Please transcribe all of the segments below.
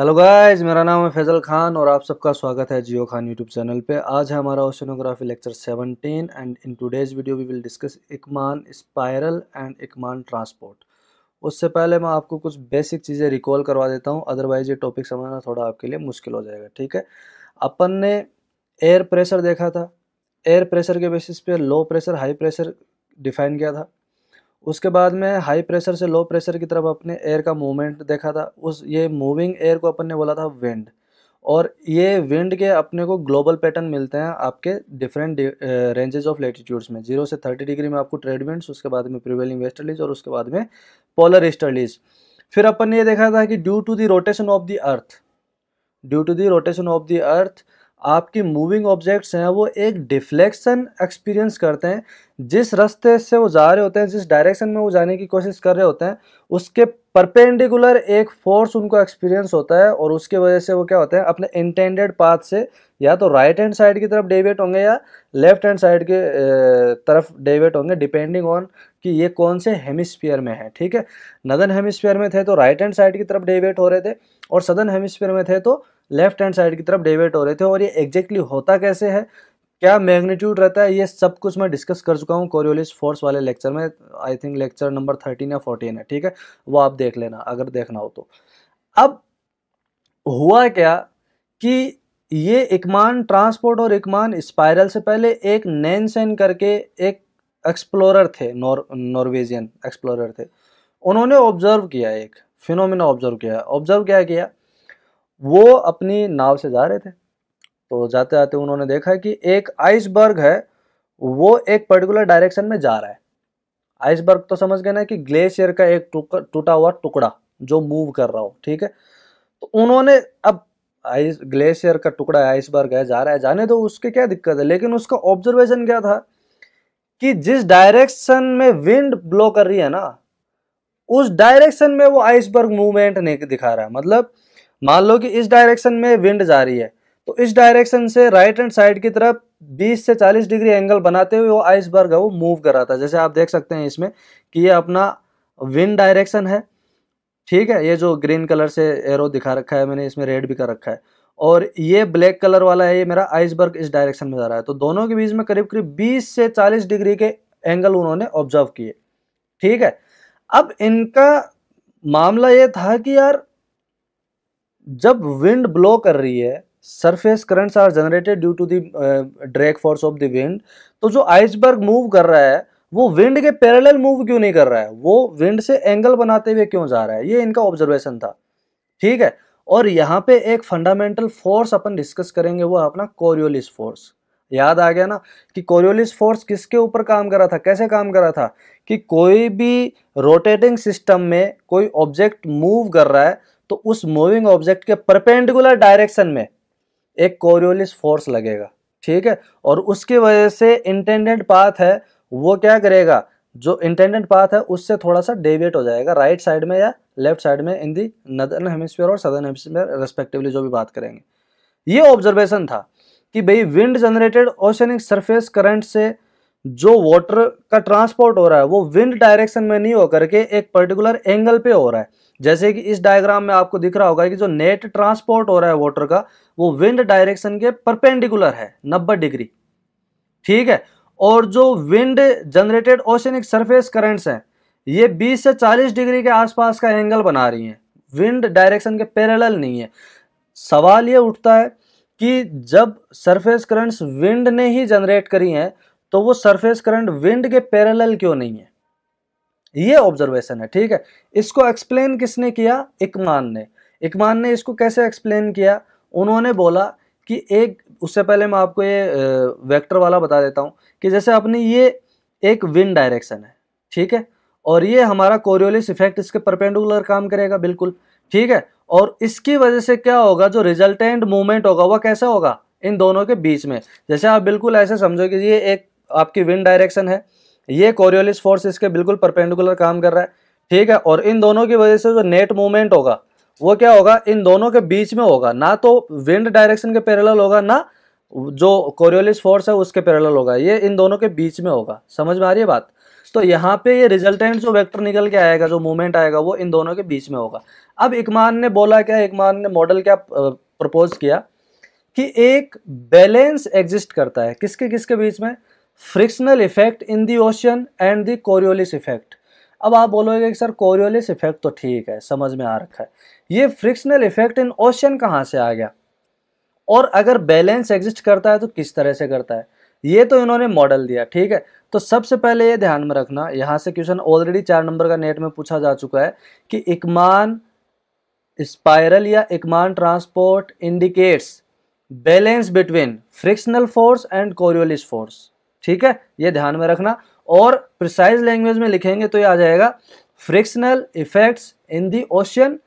hello guys मेरा नाम है फैजल खान और आप सबका स्वागत है जियो खान यूट्यूब चैनल पे आज है हमारा oceanography lecture 17 and in today's video we will discuss Ekman spiral and Ekman transport उससे पहले मैं आपको कुछ बेसिक चीज़ें रिकॉल करवा देता हूँ अदरवाइज ये टॉपिक समझना थोड़ा आपके लिए मुश्किल हो जाएगा ठीक है अपन ने एयर प्रेशर देखा था एयर प्रेशर के बेसिस पे low pressure high pressure define किया था उसके बाद में हाई प्रेशर से लो प्रेशर की तरफ अपने एयर का मूवमेंट देखा था उस ये मूविंग एयर को अपन ने बोला था विंड और ये विंड के अपने को ग्लोबल पैटर्न मिलते हैं आपके डिफरेंट रेंजेज ऑफ लेटीट्यूड्स में जीरो से थर्टी डिग्री में आपको ट्रेड विंड्स उसके बाद में प्रिवेलिंग वेस्टर्लीज और उसके बाद में पोलर ईस्टर्लीज फिर अपन ने ये देखा था कि due to the rotation of the earth due to the rotation of the earth आपकी मूविंग ऑब्जेक्ट्स हैं वो एक डिफ्लेक्शन एक्सपीरियंस करते हैं जिस रास्ते से वो जा रहे होते हैं जिस डायरेक्शन में वो जाने की कोशिश कर रहे होते हैं उसके परपेंडिकुलर एक फोर्स उनको एक्सपीरियंस होता है और उसके वजह से वो क्या होते हैं अपने इंटेंडेड पाथ से या तो राइट हैंड साइड की तरफ डेविएट होंगे या लेफ्ट हैंड साइड के तरफ डेविएट होंगे डिपेंडिंग ऑन कि ये कौन से हेमिस्फीयर में है ठीक है नदन हेमिस्फीयर में थे तो राइट हैंड साइड की तरफ डेविएट हो रहे थे और सदन हेमिस्फीयर में थे तो लेफ्ट हैंड साइड की तरफ डेविएट हो रहे थे और ये एग्जैक्टली होता कैसे है क्या मैग्नीट्यूड रहता है ये सब कुछ मैं डिस्कस कर चुका हूँ कोरियोलिस फोर्स वाले लेक्चर में I think lecture number thirteen या फोर्टीन है ठीक है वो आप देख लेना अगर देखना हो तो अब हुआ क्या कि ये इकमान ट्रांसपोर्ट और इकमान स्पायरल से पहले एक नैनसेन करके एक एक्सप्लोरर थे नॉर नॉर्वेजियन एक्सप्लोरर थे उन्होंने ऑब्जर्व किया एक फिनोमिना ऑब्जर्व किया ऑब्जर्व क्या किया वो अपनी नाव से जा रहे थे तो जाते जाते उन्होंने देखा कि एक आइसबर्ग है वो एक पर्टिकुलर डायरेक्शन में जा रहा है आइसबर्ग तो समझ गए ना कि ग्लेशियर का एक टूटा हुआ टुकड़ा जो मूव कर रहा हो ठीक है तो उन्होंने अब आइस ग्लेशियर का टुकड़ा है आइसबर्ग है जा रहा है जाने दो उसके क्या दिक्कत है लेकिन उसका ऑब्जर्वेशन क्या था कि जिस डायरेक्शन में विंड ब्लो कर रही है ना उस डायरेक्शन में वो आइसबर्ग मूवमेंट नहीं दिखा रहा है मतलब मान लो कि इस डायरेक्शन में विंड जा रही है तो इस डायरेक्शन से राइट हैंड साइड की तरफ 20 से 40 डिग्री एंगल बनाते हुए वो आइसबर्ग है वो मूव कर रहा था जैसे आप देख सकते हैं इसमें कि ये अपना विंड डायरेक्शन है ठीक है ये जो ग्रीन कलर से एरो दिखा रखा है मैंने इसमें रेड भी कर रखा है और ये ब्लैक कलर वाला है ये मेरा आइसबर्ग इस डायरेक्शन में जा रहा है तो दोनों के बीच में करीब करीब बीस से चालीस डिग्री के एंगल उन्होंने ऑब्जर्व किए ठीक है अब इनका मामला ये था कि यार जब विंड ब्लो कर रही है surface currents are generated due to the drag force of the wind तो जो आइसबर्ग मूव कर रहा है वो विंड के पैरेलल मूव क्यों नहीं कर रहा है वो विंड से एंगल बनाते हुए क्यों जा रहा है ये इनका ऑब्जर्वेशन था ठीक है और यहाँ पे एक फंडामेंटल फोर्स अपन डिस्कस करेंगे वो अपना कोरियोलिस फोर्स याद आ गया ना कि कोरियोलिस फोर्स किसके ऊपर काम करा था कैसे काम करा था कि कोई भी रोटेटिंग सिस्टम में कोई ऑब्जेक्ट मूव कर रहा है तो उस मूविंग ऑब्जेक्ट के परपेंडिकुलर डायरेक्शन में एक कोरियोलिस फोर्स लगेगा ठीक है और उसकी वजह से इंटेंडेंट पाथ है वो क्या करेगा जो इंटेंडेंट पाथ है उससे थोड़ा सा डेविएट हो जाएगा राइट साइड में या लेफ्ट साइड में इन दी नदर्न हेमिस्फीयर और सदर्न हेमिस्फीयर रेस्पेक्टिवली जो भी बात करेंगे ये ऑब्जर्वेशन था कि भाई wind generated oceanic surface current से जो वाटर का ट्रांसपोर्ट हो रहा है वो विंड डायरेक्शन में नहीं होकर के एक पर्टिकुलर एंगल पे हो रहा है जैसे कि इस डायग्राम में आपको दिख रहा होगा कि जो नेट ट्रांसपोर्ट हो रहा है वाटर का वो विंड डायरेक्शन के परपेंडिकुलर है नब्बे डिग्री ठीक है और जो wind generated oceanic surface currents हैं ये 20 से 40 डिग्री के आसपास का एंगल बना रही हैं विंड डायरेक्शन के पैरेलल नहीं है सवाल ये उठता है कि जब सरफेस करंट्स विंड ने ही जनरेट करी हैं तो वो सरफेस करंट विंड के पैरेलल क्यों नहीं है ये ऑब्जर्वेशन है ठीक है इसको एक्सप्लेन किसने किया इकमान ने इकमान ने इसको कैसे एक्सप्लेन किया उन्होंने बोला कि एक उससे पहले मैं आपको ये वेक्टर वाला बता देता हूँ कि जैसे अपनी ये एक विंड डायरेक्शन है ठीक है और ये हमारा कोरियोलिस इफेक्ट इसके परपेंडिकुलर काम करेगा बिल्कुल ठीक है और इसकी वजह से क्या होगा जो रिजल्टेंट मूवमेंट होगा वह कैसा होगा इन दोनों के बीच में जैसे आप बिल्कुल ऐसे समझो कि ये एक आपकी विन डायरेक्शन है ये कोरियोलिस फोर्स इसके बिल्कुल परपेंडिकुलर काम कर रहा है ठीक है और इन दोनों की वजह से जो नेट मूवमेंट होगा वो क्या होगा इन दोनों के बीच में होगा ना तो विंड डायरेक्शन के पैरेलल होगा ना जो कोरियोलिस फोर्स है उसके पैरेलल होगा ये इन दोनों के बीच में होगा समझ में आ रही है बात तो यहाँ पे ये रिजल्टेंट जो वेक्टर निकल के आएगा जो मूवमेंट आएगा वो इन दोनों के बीच में होगा अब इकमान ने बोला क्या इकमान ने मॉडल क्या प्रपोज किया कि एक बैलेंस एग्जिस्ट करता है किसके किसके बीच में frictional effect in the ocean and the Coriolis effect अब आप बोलोगे कि सर कोरियोलिस इफेक्ट तो ठीक है समझ में आ रखा है ये फ्रिक्शनल इफेक्ट इन ओशन कहाँ से आ गया और अगर बैलेंस एग्जिस्ट करता है तो किस तरह से करता है ये तो इन्होंने मॉडल दिया ठीक है तो सबसे पहले ये ध्यान में रखना यहाँ से क्वेश्चन ऑलरेडी चार नंबर का नेट में पूछा जा चुका है कि इकमान स्पायरल या Ekman transport indicates balance between frictional force and Coriolis force ठीक है ये ध्यान में रखना और प्रिसाइज लैंग्वेज में लिखेंगे तो ये आ जाएगा frictional effects in the ocean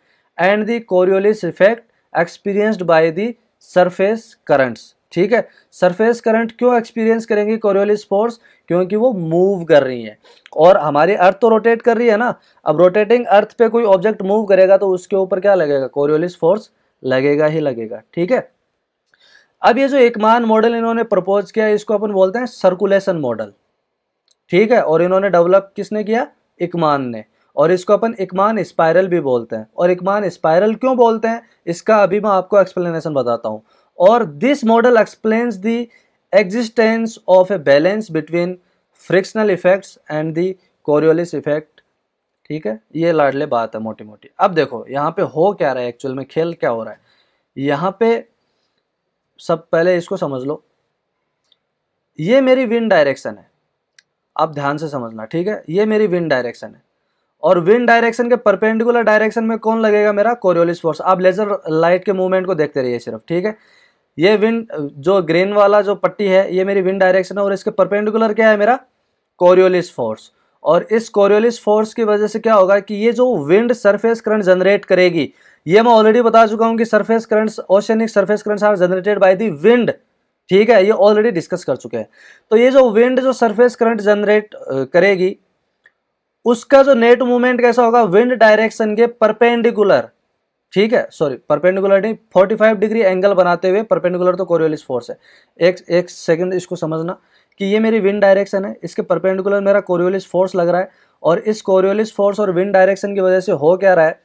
and the Coriolis effect experienced by the surface currents ठीक है सरफेस करंट क्यों एक्सपीरियंस करेंगे कोरियोलिस फोर्स क्योंकि वो मूव कर रही है और हमारी अर्थ तो रोटेट कर रही है ना अब रोटेटिंग अर्थ पे कोई ऑब्जेक्ट मूव करेगा तो उसके ऊपर क्या लगेगा कोरियोलिस फोर्स लगेगा ही लगेगा ठीक है अब ये जो एकमान मॉडल इन्होंने प्रपोज किया इसको अपन बोलते हैं सर्कुलेशन मॉडल ठीक है और इन्होंने डेवलप किसने किया इकमान ने और इसको अपन इकमान स्पायरल भी बोलते हैं और इकमान स्पायरल क्यों बोलते हैं इसका अभी मैं आपको एक्सप्लेनेशन बताता हूँ और this model explains the existence of a balance between frictional effects and the Coriolis effect ठीक है ये लाडले बात है मोटी मोटी अब देखो यहाँ पे हो क्या रहा है एक्चुअल में खेल क्या हो रहा है यहाँ पे सब पहले इसको समझ लो ये मेरी विंड डायरेक्शन है आप ध्यान से समझना ठीक है ये मेरी विंड डायरेक्शन है और विंड डायरेक्शन के परपेंडिकुलर डायरेक्शन में कौन लगेगा मेरा कोरियोलिस फोर्स आप लेजर लाइट के मूवमेंट को देखते रहिए सिर्फ ठीक है ये विंड जो ग्रीन वाला जो पट्टी है ये मेरी विंड डायरेक्शन है और इसके परपेंडिकुलर क्या है मेरा कोरियोलिस फोर्स और इस कोरियोलिस फोर्स की वजह से क्या होगा कि ये जो विंड सरफेस करंट जनरेट करेगी ये मैं ऑलरेडी बता चुका हूँ कि surface currents oceanic surface currents are generated by the wind ठीक है ये ऑलरेडी डिस्कस कर चुके हैं तो ये जो विंड जो सरफेस करंट जनरेट करेगी उसका जो नेट मूवमेंट कैसा होगा विंड डायरेक्शन के परपेंडिकुलर ठीक है सॉरी परपेंडिकुलर नहीं 45 डिग्री एंगल बनाते हुए परपेंडिकुलर तो कोरियोलिस फोर्स है एक एक सेकंड इसको समझना कि ये मेरी विंड डायरेक्शन है इसके परपेंडिकुलर मेरा कोरियोलिस फोर्स लग रहा है और इस कोरियोलिस फोर्स और विंड डायरेक्शन की वजह से हो क्या रहा है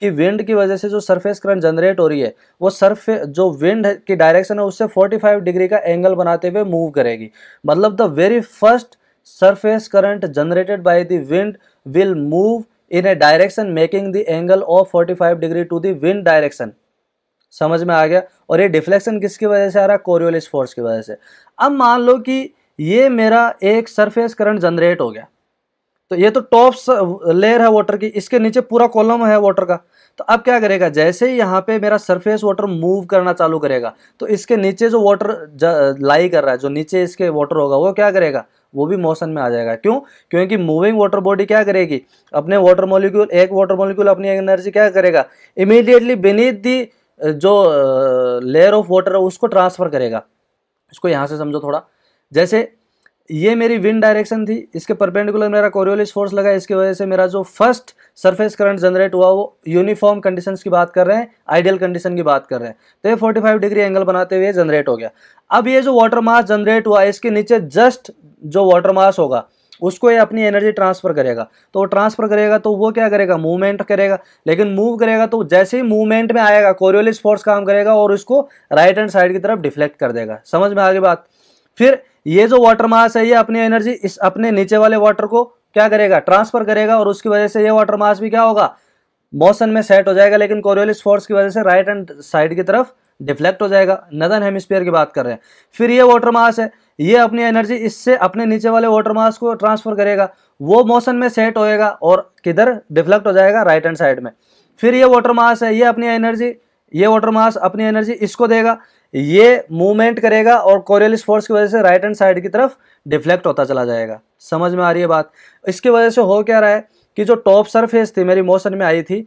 कि विंड की वजह से जो सरफेस करंट जनरेट हो रही है वो सरफे जो विंड की डायरेक्शन है उससे 45 डिग्री का एंगल बनाते हुए मूव करेगी मतलब the very first surface current generated by the wind will move in a direction making the angle of 45 degree to the wind direction समझ में आ गया और ये डिफ्लेक्शन किसकी वजह से आ रहा है कोरियोलिस फोर्स की वजह से अब मान लो कि ये मेरा एक सरफेस करंट जनरेट हो गया तो ये तो टॉप लेयर है वाटर की इसके नीचे पूरा कॉलम है वाटर का तो अब क्या करेगा जैसे ही यहाँ पे मेरा सरफेस वाटर मूव करना चालू करेगा तो इसके नीचे जो वाटर लाई कर रहा है जो नीचे इसके वाटर होगा वो क्या करेगा वो भी मोशन में आ जाएगा क्यों क्योंकि मूविंग वाटर बॉडी क्या करेगी अपने वाटर मॉलिक्यूल एक वाटर मॉलिक्यूल अपनी एनर्जी क्या करेगा इमीडिएटली बिनीथ दी जो लेयर ऑफ वाटर है उसको ट्रांसफर करेगा इसको यहाँ से समझो थोड़ा जैसे ये मेरी विंड डायरेक्शन थी इसके परपेंडिकुलर मेरा कोरियोलिस फोर्स लगा इसकी वजह से मेरा जो फर्स्ट सरफेस करंट जनरेट हुआ वो यूनिफॉर्म कंडीशन की बात कर रहे हैं आइडियल कंडीशन की बात कर रहे हैं तो ये 45 डिग्री एंगल बनाते हुए जनरेट हो गया अब ये जो वाटर मास जनरेट हुआ इसके नीचे जस्ट जो वाटर मास होगा उसको ये अपनी एनर्जी ट्रांसफर करेगा तो ट्रांसफर करेगा तो वो क्या करेगा मूवमेंट करेगा लेकिन मूव करेगा तो जैसे ही मूवमेंट में आएगा कोरियोलिस फोर्स काम करेगा और उसको राइट हैंड साइड की तरफ डिफ्लेक्ट कर देगा समझ में आगे बात फिर ये जो वाटर मास है ये अपनी एनर्जी इस अपने नीचे वाले वाटर को क्या करेगा ट्रांसफर करेगा और उसकी वजह से ये वाटर मास भी क्या होगा मौसम में सेट हो जाएगा लेकिन कोरियोलिस फोर्स की वजह से राइट हैंड साइड की तरफ डिफ्लेक्ट हो जाएगा नदन हेमिस्फीयर की बात कर रहे हैं फिर ये वाटर मास है ये अपनी एनर्जी इससे अपने नीचे वाले वाटर मास को ट्रांसफर करेगा वो मोशन में सेट होएगा और किधर डिफ्लेक्ट हो जाएगा राइट हैंड साइड में फिर ये वाटर मास है ये अपनी एनर्जी ये वाटर मास अपनी एनर्जी इसको देगा ये मूवमेंट करेगा और कोरियलिस फोर्स की वजह से राइट हैंड साइड की तरफ डिफ्लेक्ट होता चला जाएगा समझ में आ रही है बात इसकी वजह से हो क्या रहा है कि जो टॉप सरफेस थी मेरी मोशन में आई थी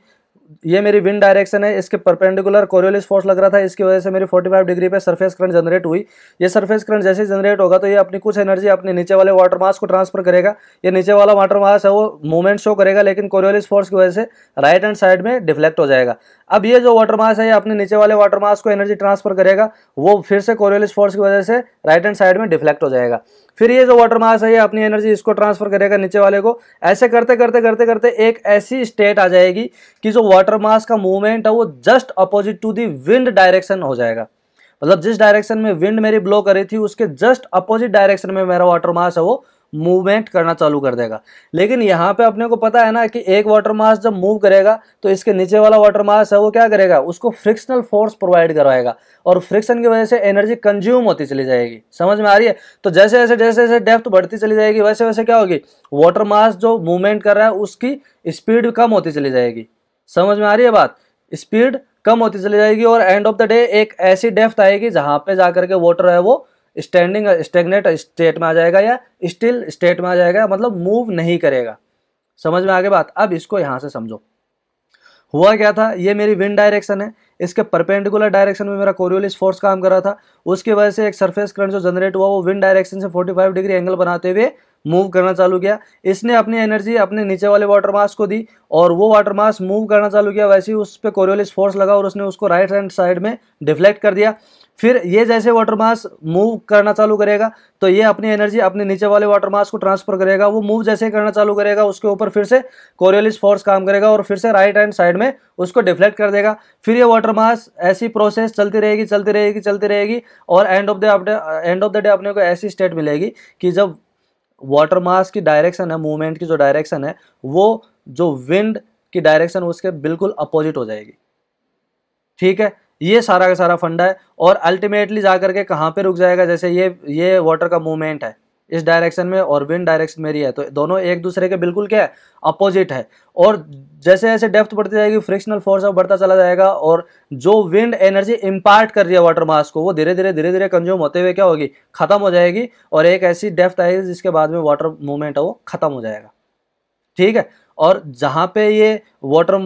ये मेरी विंड डायरेक्शन है इसके परपेंडिकुलर कोरियोलिस फोर्स लग रहा था इसकी वजह से मेरी 45 डिग्री पे सरफेस करंट जनरेट हुई ये सरफेस करंट जैसे जनरेट होगा तो ये अपनी कुछ एनर्जी अपने नीचे वाले वाटर मास को ट्रांसफर करेगा ये नीचे वाला वाटर मास है वो मूवमेंट शो करेगा लेकिन कोरियोलिस फोर्स की वजह से राइट हैंड साइड में डिफ्लेक्ट हो जाएगा अब ये जो वाटर मास है ये अपने नीचे वाले वाटर मास को एनर्जी ट्रांसफर करेगा वो फिर से कोरियोलिस फोर्स की वजह से राइट हैंड साइड में डिफ्लेक्ट हो जाएगा फिर ये जो वाटर मास है ये अपनी एनर्जी इसको ट्रांसफर करेगा नीचे वाले को ऐसे करते करते करते करते एक ऐसी स्टेट आ जाएगी कि जो वाटर मास का मूवमेंट है वो just opposite to the wind direction हो जाएगा मतलब जिस डायरेक्शन में विंड मेरी ब्लो कर रही थी उसके जस्ट अपोजिट डायरेक्शन में मेरा वाटर मास है वो मूवमेंट करना चालू कर देगा लेकिन यहाँ पे अपने को पता है ना कि एक वाटर मास जब मूव करेगा तो इसके नीचे वाला वाटर मास है वो क्या करेगा उसको फ्रिक्शनल फोर्स प्रोवाइड करवाएगा और फ्रिक्शन की वजह से एनर्जी कंज्यूम होती चली जाएगी समझ में आ रही है तो जैसे जैसे जैसे जैसे डेप्थ बढ़ती चली जाएगी वैसे वैसे क्या होगी वाटर मास जो मूवमेंट कर रहा है उसकी स्पीड कम होती चली जाएगी समझ में आ रही है बात स्पीड कम होती चली जाएगी और एंड ऑफ द डे एक ऐसी डेफ्थ आएगी जहाँ पे जाकर के वाटर है वो स्टैंडिंग स्टेगनेट स्टेट में आ जाएगा या स्टिल स्टेट में आ जाएगा मतलब मूव नहीं करेगा समझ में आगे बात अब इसको यहाँ से समझो हुआ क्या था ये मेरी विंड डायरेक्शन है इसके परपेंडिकुलर डायरेक्शन में मेरा कोरियोलिस फोर्स काम कर रहा था उसकी वजह से एक सरफेस करंट जो जनरेट हुआ वो विंड डायरेक्शन से 45 डिग्री एंगल बनाते हुए मूव करना चालू किया इसने अपनी एनर्जी अपने नीचे वाले वाटर मास को दी और वो वाटर मास मूव करना चालू किया वैसे ही उस पर कोरियोलिस फोर्स लगा और उसने उसको राइट हैंड साइड में डिफ्लेक्ट कर दिया फिर ये जैसे वाटर मास मूव करना चालू करेगा तो ये अपनी एनर्जी अपने नीचे वाले वाटर मास को ट्रांसफर करेगा वो मूव जैसे करना चालू करेगा उसके ऊपर फिर से कोरियोलिस फोर्स काम करेगा और फिर से राइट हैंड साइड में उसको डिफ्लेक्ट कर देगा फिर ये वाटर मास ऐसी प्रोसेस चलती रहेगी चलती रहेगी चलती रहेगी और end of the end of the day अपने को ऐसी स्टेट मिलेगी कि जब वाटर मास की डायरेक्शन है मूवमेंट की जो डायरेक्शन है वो जो विंड की डायरेक्शन उसके बिल्कुल अपोजिट हो जाएगी ठीक है ये सारा का सारा फंडा है और अल्टीमेटली जाकर के कहाँ पे रुक जाएगा जैसे ये ये वाटर का मूवमेंट है इस डायरेक्शन में और विंड डायरेक्शन मेरी है तो दोनों एक दूसरे के बिल्कुल क्या है अपोजिट है और जैसे जैसे डेप्थ बढ़ती जाएगी फ्रिक्शनल फोर्स अब बढ़ता चला जाएगा और जो विंड एनर्जी इम्पार्ट कर रही है वाटर मास को वो धीरे धीरे धीरे धीरे कंज्यूम होते हुए क्या होगी खत्म हो जाएगी और एक ऐसी डेप्थ आएगी जिसके बाद में वाटर मूवमेंट है वो खत्म हो जाएगा ठीक है और जहाँ पे ये वाटर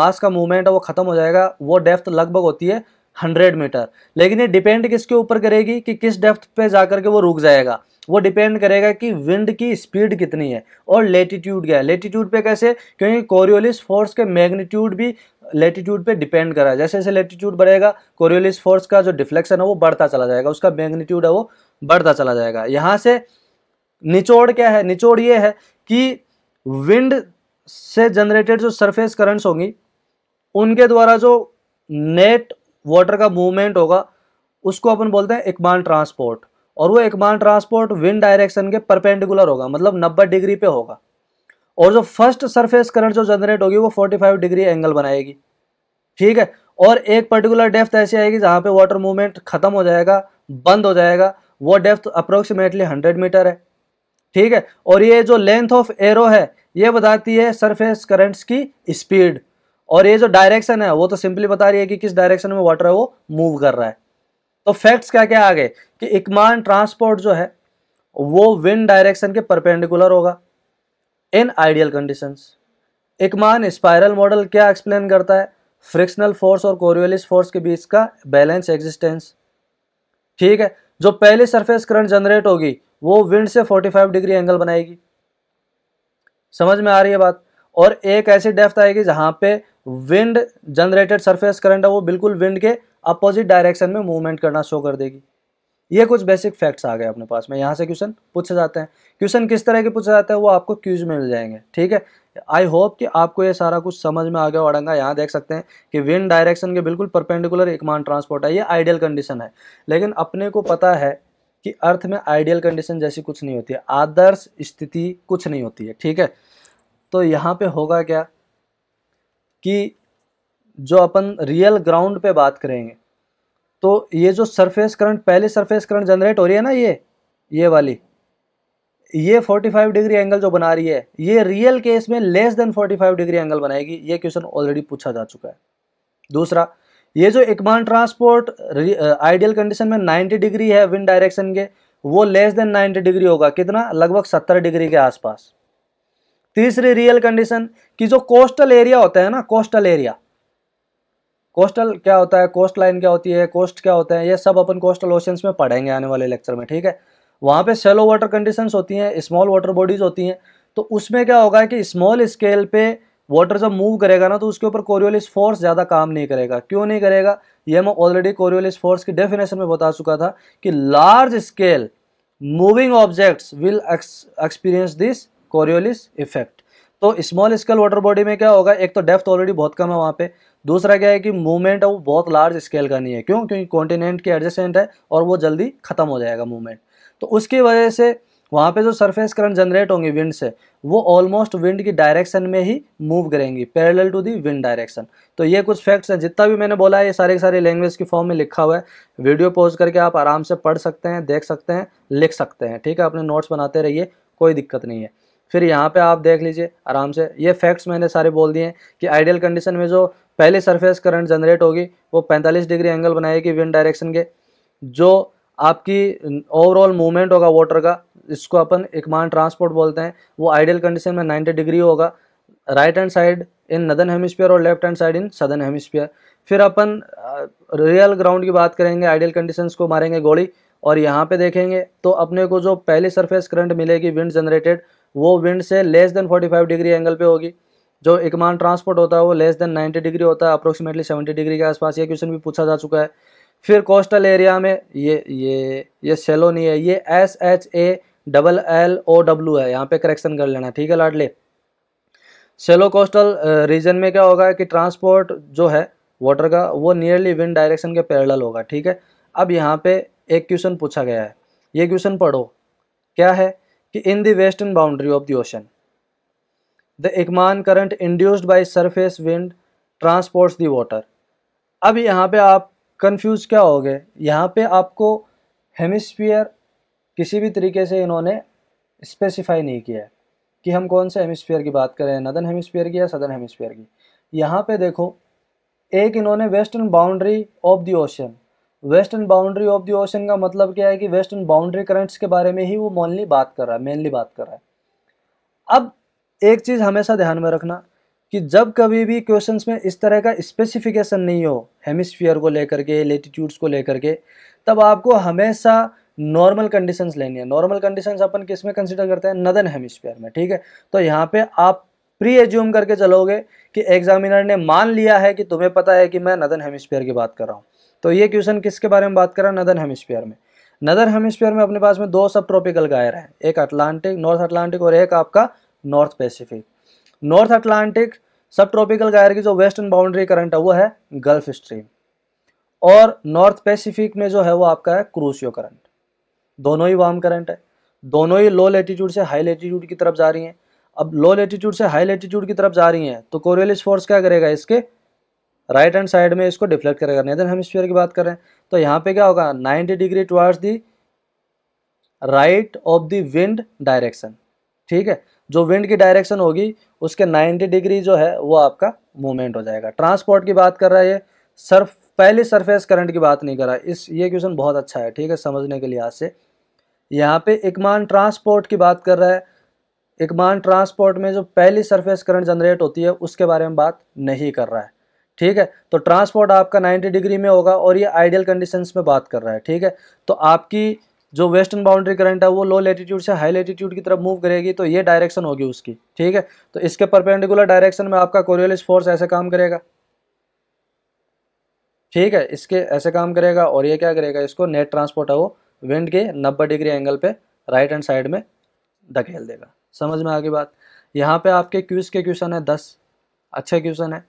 मास का मूवमेंट है वो खत्म हो जाएगा वो डेप्थ लगभग होती है हंड्रेड मीटर लेकिन ये डिपेंड किसके ऊपर करेगी कि किस डेप्थ पे जाकर के वो रुक जाएगा वो डिपेंड करेगा कि विंड की स्पीड कितनी है और लेटीट्यूड क्या है लेटीट्यूड पे कैसे क्योंकि कोरियोलिस फोर्स के मैग्नीट्यूड भी लेटीट्यूड पे डिपेंड करा है जैसे जैसे लेटीट्यूड बढ़ेगा कोरियोलिस फोर्स का जो डिफ्लेक्शन है वो बढ़ता चला जाएगा उसका मैग्नीट्यूड है वो बढ़ता चला जाएगा यहाँ से निचोड़ क्या है निचोड़ ये है कि विंड से जनरेटेड जो सरफेस करंट्स होंगी उनके द्वारा जो नेट वाटर का मूवमेंट होगा उसको अपन बोलते हैं इकबान ट्रांसपोर्ट और वो एकमान ट्रांसपोर्ट विंड डायरेक्शन के परपेंडिकुलर होगा मतलब 90 डिग्री पे होगा और जो फर्स्ट सरफेस करंट जो जनरेट होगी वो 45 डिग्री एंगल बनाएगी ठीक है और एक पर्टिकुलर डेफ्थ ऐसी आएगी जहाँ पे वाटर मूवमेंट खत्म हो जाएगा बंद हो जाएगा वो डेफ्थ अप्रोक्सीमेटली हंड्रेड मीटर है ठीक है और ये जो लेंथ ऑफ एरो है ये बताती है सरफेस करंट्स की स्पीड और ये जो डायरेक्शन है वो तो सिंपली बता रही है कि किस डायरेक्शन में वाटर है वो मूव कर रहा है तो फैक्ट्स क्या क्या आ गए कि इकमान ट्रांसपोर्ट जो है वो विंड डायरेक्शन के परपेंडिकुलर होगा in ideal conditions Ekman spiral model क्या एक्सप्लेन करता है फ्रिक्शनल फोर्स और कोरियोलिस फोर्स के बीच का बैलेंस एग्जिस्टेंस ठीक है जो पहली सरफेस करंट जनरेट होगी वो विंड से 45 डिग्री एंगल बनाएगी समझ में आ रही है बात और एक ऐसी डेफ्थ आएगी जहां पे विंड जनरेटेड सरफेस करंट है वो बिल्कुल विंड के अपोजिट डायरेक्शन में मूवमेंट करना शो कर देगी ये कुछ बेसिक फैक्ट्स आ गए अपने पास में यहाँ से क्वेश्चन पूछे जाते हैं क्वेश्चन किस तरह के पूछे जाते हैं वो आपको क्यूज में मिल जाएंगे ठीक है आई होप कि आपको ये सारा कुछ समझ में आ गया औरंगा यहाँ देख सकते हैं कि विंड डायरेक्शन के बिल्कुल परपेंडिकुलर एक मान ट्रांसपोर्ट है ये आइडियल कंडीशन है लेकिन अपने को पता है कि अर्थ में आइडियल कंडीशन जैसी कुछ नहीं होती है आदर्श स्थिति कुछ नहीं होती है ठीक है तो यहाँ पे होगा क्या कि जो अपन रियल ग्राउंड पे बात करेंगे तो ये जो सरफेस करंट पहले सरफेस करंट जनरेट हो रही है ना ये ये वाली ये 45 डिग्री एंगल जो बना रही है ये रियल केस में लेस देन 45 डिग्री एंगल बनाएगी ये क्वेश्चन ऑलरेडी पूछा जा चुका है दूसरा ये जो इकमान ट्रांसपोर्ट आइडियल कंडीशन में 90 डिग्री है विंड डायरेक्शन के वो लेस देन 90 डिग्री होगा कितना लगभग 70 डिग्री के आसपास तीसरी रियल कंडीशन कि जो कोस्टल एरिया होता है ना कोस्टल एरिया कोस्टल क्या होता है कोस्ट लाइन क्या होती है कोस्ट क्या होता है ये सब अपन कोस्टल ओशंस में पढ़ेंगे आने वाले लेक्चर में ठीक है वहाँ पे सेलो वाटर कंडीशंस होती हैं स्मॉल वाटर बॉडीज़ होती हैं तो उसमें क्या होगा कि स्मॉल स्केल पे वाटर जब मूव करेगा ना तो उसके ऊपर कोरियोलिस फोर्स ज़्यादा काम नहीं करेगा क्यों नहीं करेगा ये मैं ऑलरेडी कोरियोलिस फोर्स की डेफिनेशन में बता चुका था कि large scale moving objects will experience this Coriolis effect तो स्मॉल स्केल वाटर बॉडी में क्या होगा एक तो डेफ्थ ऑलरेडी बहुत कम है वहाँ पे दूसरा क्या है कि मूवमेंट है वो बहुत लार्ज स्केल का नहीं है क्यों क्योंकि कॉन्टिनेंट के एडजस्टेंट है और वो जल्दी ख़त्म हो जाएगा मूवमेंट तो उसकी वजह से वहाँ पे जो सरफेस करंट जनरेट होंगे विंड से वो ऑलमोस्ट विंड की डायरेक्शन में ही मूव करेंगी parallel to the wind direction तो ये कुछ फैक्ट्स हैं जितना भी मैंने बोला है ये सारे सारे लैंग्वेज की फॉर्म में लिखा हुआ है वीडियो पॉज करके आप आराम से पढ़ सकते हैं देख सकते हैं लिख सकते हैं ठीक है अपने नोट्स बनाते रहिए कोई दिक्कत नहीं है फिर यहाँ पर आप देख लीजिए आराम से ये फैक्ट्स मैंने सारे बोल दिए हैं कि आइडियल कंडीशन में जो पहले सरफेस करंट जनरेट होगी वो 45 डिग्री एंगल बनाएगी विंड डायरेक्शन के जो आपकी ओवरऑल मूवमेंट होगा वाटर का इसको अपन मान ट्रांसपोर्ट बोलते हैं वो आइडियल कंडीशन में 90 डिग्री होगा right hand side in northern hemisphere और left hand side in southern hemisphere फिर अपन रियल ग्राउंड की बात करेंगे आइडियल कंडीशन को मारेंगे गोली और यहाँ पर देखेंगे तो अपने को जो पहली सरफेस करंट मिलेगी विंड जनरेटेड वो विंड से less than forty degree angle पर होगी जो इकमान ट्रांसपोर्ट होता है वो लेस देन 90 डिग्री होता है अप्रोक्सीमेटली 70 डिग्री के आसपास ये क्वेश्चन भी पूछा जा चुका है फिर कोस्टल एरिया में ये ये ये सेलो नहीं है ये S H A double L O W है यहाँ पे करेक्शन कर लेना ठीक है लाडले सेलो कोस्टल रीजन में क्या होगा कि ट्रांसपोर्ट जो है वाटर का वो नियरली विंड डायरेक्शन के पैरल होगा ठीक है अब यहाँ पे एक क्वेश्चन पूछा गया है ये क्वेश्चन पढ़ो क्या है कि in the western boundary of the ocean the Ekman current induced by surface wind transports the water अब यहाँ पे आप कंफ्यूज क्या हो गए यहाँ पे आपको हेमिस्फीयर किसी भी तरीके से इन्होंने स्पेसिफाई नहीं किया है कि हम कौन से हेमिस्फीयर की बात करें नदन हेमिस्फीयर की या सदर्न हेमिस्फीयर की यहाँ पे देखो एक इन्होंने western boundary of the ocean western boundary of the ocean का मतलब क्या है कि वेस्टर्न बाउंड्री करंट्स के बारे में ही वो मोनली बात कर रहा है मेनली बात कर रहा है अब एक चीज़ हमेशा ध्यान में रखना कि जब कभी भी क्वेश्चन में इस तरह का स्पेसिफिकेशन नहीं हो हेमिस्फीयर को लेकर के लेटीट्यूड्स को लेकर के तब आपको हमेशा नॉर्मल कंडीशंस लेनी है नॉर्मल कंडीशंस अपन किस में कंसिडर करते हैं नदन हेमिस्फीयर में ठीक है तो यहाँ पे आप प्री एज्यूम करके चलोगे कि एग्जामिनर ने मान लिया है कि तुम्हें पता है कि मैं नदन हेमिस्फीयर की बात कर रहा हूँ तो ये क्वेश्चन किसके बारे में बात कर रहा है नदन हेमिस्फीयर में नदर हेमिस्फीयर में अपने पास में दो सब ट्रॉपिकल गायर हैं एक अटलांटिक नॉर्थ अटलांटिक और एक आपका North Pacific North Atlantic subtropical gyre की जो वेस्टर्न बाउंड्री करंट है वो है गल्फ स्ट्रीम और नॉर्थ पैसिफिक में जो है वो आपका है क्रूसियो करंट दोनों ही वार्म करंट है दोनों ही लो लेटीट्यूड से हाई लेटीट्यूड की तरफ जा रही हैं अब लो लेटीट्यूड से हाई लेटीट्यूड की तरफ जा रही हैं तो कोरियलिस फोर्स क्या करेगा इसके राइट हैंड साइड में इसको डिफ्लेक्ट करेगा नेदर हेमिस्फीयर की बात करें तो यहाँ पे क्या होगा 90 degree towards the right of the wind direction ठीक है जो विंड की डायरेक्शन होगी उसके 90 डिग्री जो है वो आपका मूवमेंट हो जाएगा ट्रांसपोर्ट की बात कर रहा है ये सर्फ पहले सरफेस करंट की बात नहीं कर रहा इस ये क्वेश्चन बहुत अच्छा है ठीक है समझने के लिहाज से यहाँ पे इकमान ट्रांसपोर्ट की बात कर रहा है इकमान ट्रांसपोर्ट में जो पहली सरफेस करंट जनरेट होती है उसके बारे में बात नहीं कर रहा है ठीक है तो ट्रांसपोर्ट आपका 90 डिग्री में होगा और ये आइडियल कंडीशंस में बात कर रहा है ठीक है तो आपकी जो वेस्टर्न बाउंड्री करंट है वो लो लेटीट्यूड से हाई लेटीट्यूड की तरफ मूव करेगी तो ये डायरेक्शन होगी उसकी ठीक है तो इसके परपेंडिकुलर डायरेक्शन में आपका कोरियोलिस फोर्स ऐसे काम करेगा ठीक है इसके ऐसे काम करेगा और ये क्या करेगा इसको नेट ट्रांसपोर्ट है वो विंड के नब्बे डिग्री एंगल पे राइट हैंड साइड में धकेल देगा समझ में आगे बात यहाँ पे आपके क्यूज के क्वेश्चन है दस अच्छे क्वेश्चन है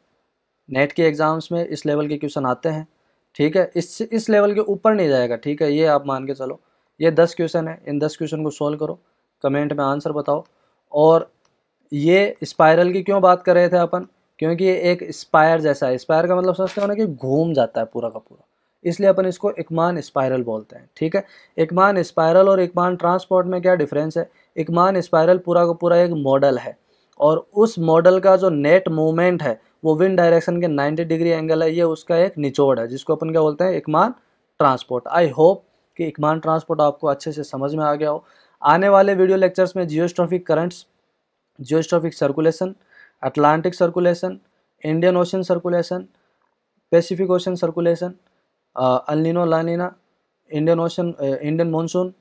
नेट के एग्ज़ाम्स में इस लेवल के क्वेश्चन आते हैं ठीक है इस इस लेवल के ऊपर नहीं जाएगा ठीक है ये आप मान के चलो ये दस क्वेश्चन है इन दस क्वेश्चन को सॉल्व करो कमेंट में आंसर बताओ और ये स्पायरल की क्यों बात कर रहे थे अपन क्योंकि ये एक स्पायर जैसा है स्पायर का मतलब समझते हो ना कि घूम जाता है पूरा का पूरा इसलिए अपन इसको एकमान स्पायरल बोलते हैं ठीक है एकमान स्पायरल और एकमान ट्रांसपोर्ट में क्या डिफरेंस है एकमान स्पायरल पूरा का पूरा एक मॉडल है और उस मॉडल का जो नेट मूवमेंट है वो विंड डायरेक्शन के 90 डिग्री एंगल है ये उसका एक निचोड़ है जिसको अपन क्या बोलते हैं एकमान ट्रांसपोर्ट आई होप कि इकमान ट्रांसपोर्ट आपको अच्छे से समझ में आ गया हो आने वाले वीडियो लेक्चर्स में geostrophic currents geostrophic circulation Atlantic circulation Indian Ocean circulation Pacific Ocean circulation El Nino La Nina Indian Ocean Indian monsoon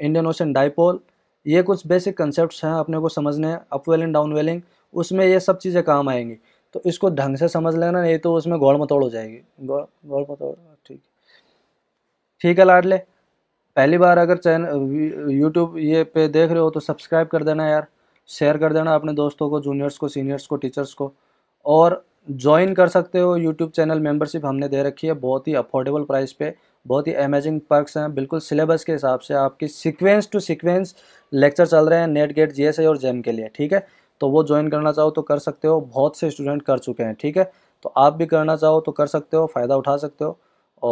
Indian Ocean dipole ये कुछ बेसिक कंसेप्ट हैं अपने को समझने हैं अपवेलिंग डाउनवेलिंग उसमें ये सब चीज़ें काम आएंगी तो इसको ढंग से समझ लेना नहीं तो उसमें गौड़ मतोड़ हो जाएगी गौड़ गौड़ मतोड़ ठीक ठीक है लाडले पहली बार अगर चैनल यूट्यूब ये पे देख रहे हो तो सब्सक्राइब कर देना यार शेयर कर देना अपने दोस्तों को जूनियर्स को सीनियर्स को टीचर्स को और ज्वाइन कर सकते हो यूट्यूब चैनल मेंबरशिप हमने दे रखी है बहुत ही अफोर्डेबल प्राइस पे बहुत ही अमेजिंग पर्कस हैं बिल्कुल सिलेबस के हिसाब से आपकी सिक्वेंस टू सिक्वेंस लेक्चर चल रहे हैं नेट गेट जी और जेम के लिए ठीक है तो वो ज्वाइन करना चाहो तो कर सकते हो बहुत से स्टूडेंट कर चुके हैं ठीक है तो आप भी करना चाहो तो कर सकते हो फ़ायदा उठा सकते हो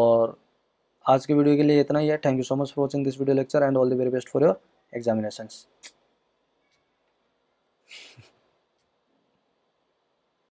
और आज के वीडियो के लिए इतना ही है thank you so much for watching this video lecture and all the very best for your examinations